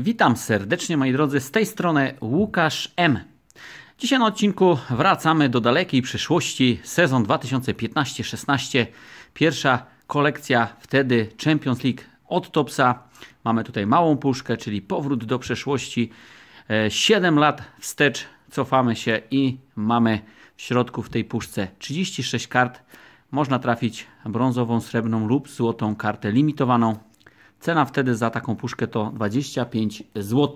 Witam serdecznie moi drodzy, z tej strony Łukasz M. Dzisiaj na odcinku wracamy do dalekiej przyszłości, sezon 2015-16, pierwsza kolekcja wtedy Champions League od Topsa. Mamy tutaj małą puszkę, czyli powrót do przeszłości. 7 e, lat wstecz cofamy się i mamy w środku w tej puszce 36 kart. Można trafić brązową, srebrną lub złotą kartę limitowaną Cena wtedy za taką puszkę to 25 zł.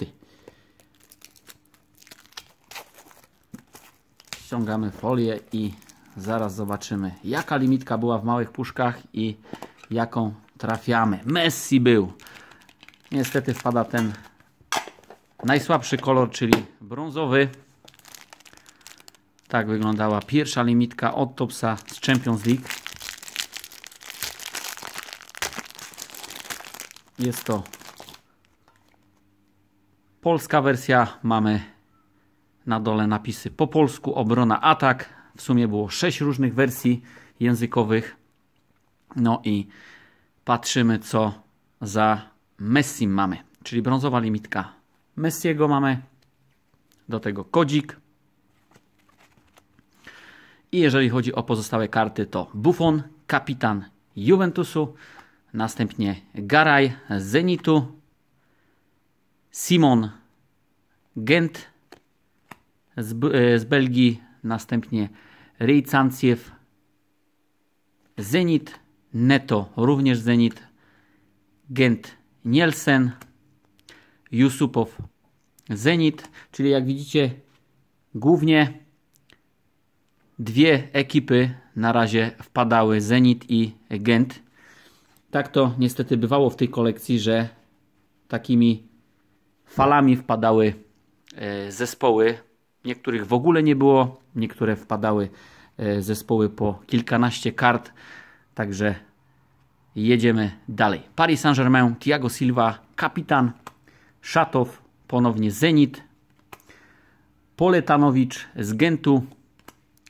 Ściągamy folię i zaraz zobaczymy jaka limitka była w małych puszkach i jaką trafiamy. Messi był. Niestety wpada ten najsłabszy kolor, czyli brązowy. Tak wyglądała pierwsza limitka od Topsa z Champions League. Jest to polska wersja. Mamy na dole napisy po polsku, obrona, atak. W sumie było 6 różnych wersji językowych. No i patrzymy, co za Messi mamy, czyli brązowa limitka Messiego mamy, do tego kodzik. I jeżeli chodzi o pozostałe karty, to Buffon, kapitan Juventusu, Następnie Garaj z Zenitu, Simon Gent z, e, z Belgii, następnie Rejcanciew Zenit, Neto również Zenit, Gent Nielsen, Jusupow Zenit, czyli jak widzicie głównie dwie ekipy na razie wpadały Zenit i Gent tak to niestety bywało w tej kolekcji, że takimi falami wpadały e, zespoły. Niektórych w ogóle nie było, niektóre wpadały e, zespoły po kilkanaście kart. Także jedziemy dalej. Paris Saint-Germain, Thiago Silva, kapitan, Szatow, ponownie Zenit, Poletanowicz z Gentu,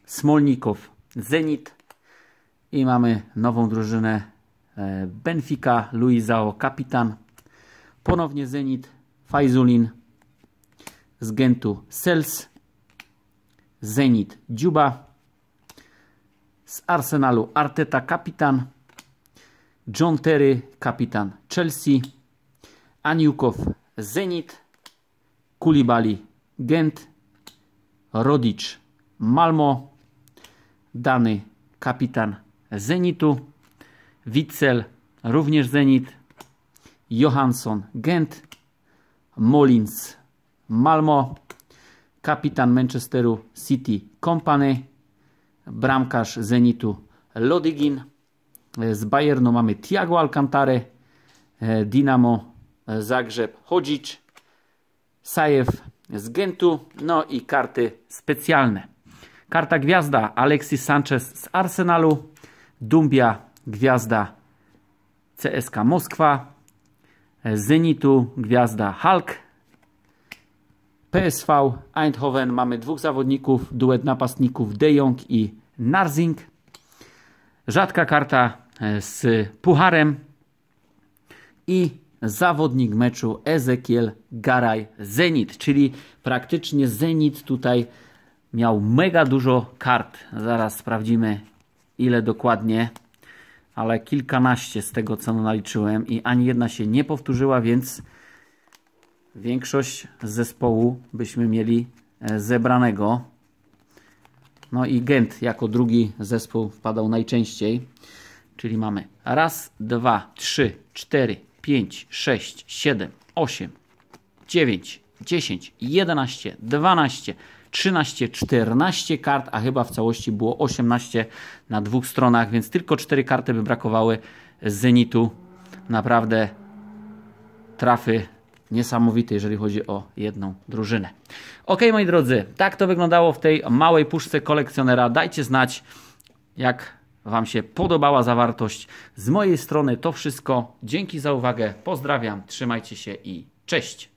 Smolnikow, Zenit i mamy nową drużynę E, Benfica, Luizao, kapitan. Ponownie Zenit, Fajzulin. Z Gentu Sels. Zenit, Dziuba. Z Arsenalu Arteta, kapitan. John Terry, kapitan Chelsea. Aniukow, Zenit. Kulibali, Gent. Rodicz, Malmo. Dany, kapitan Zenitu. Witzel, również Zenit, Johansson, Gent, Molins, Malmo, kapitan Manchesteru City, Company, bramkarz Zenitu, Lodigin, e, z Bayernu mamy Tiago Alcantare, e, Dinamo e, Zagrzeb, Chodzic, Sajew z Gentu, no i karty specjalne. Karta gwiazda Alexis Sanchez z Arsenalu, Dumbia gwiazda CSK Moskwa, Zenitu gwiazda Hulk, PSV Eindhoven mamy dwóch zawodników, duet napastników De Jong i Narzing. Rzadka karta e, z Pucharem i zawodnik meczu Ezekiel Garaj Zenit, czyli praktycznie Zenit tutaj miał mega dużo kart. Zaraz sprawdzimy ile dokładnie ale kilkanaście z tego co naliczyłem i ani jedna się nie powtórzyła, więc większość zespołu byśmy mieli e, zebranego. No i Gent jako drugi zespół wpadał najczęściej, czyli mamy raz, dwa, trzy, cztery, pięć, sześć, siedem, osiem, dziewięć, dziesięć, jedenaście, dwanaście. 13, 14 kart, a chyba w całości było 18 na dwóch stronach, więc tylko 4 karty by brakowały z Zenitu. Naprawdę trafy niesamowite, jeżeli chodzi o jedną drużynę. Ok, moi drodzy, tak to wyglądało w tej małej puszce kolekcjonera. Dajcie znać, jak Wam się podobała zawartość. Z mojej strony to wszystko. Dzięki za uwagę, pozdrawiam, trzymajcie się i cześć!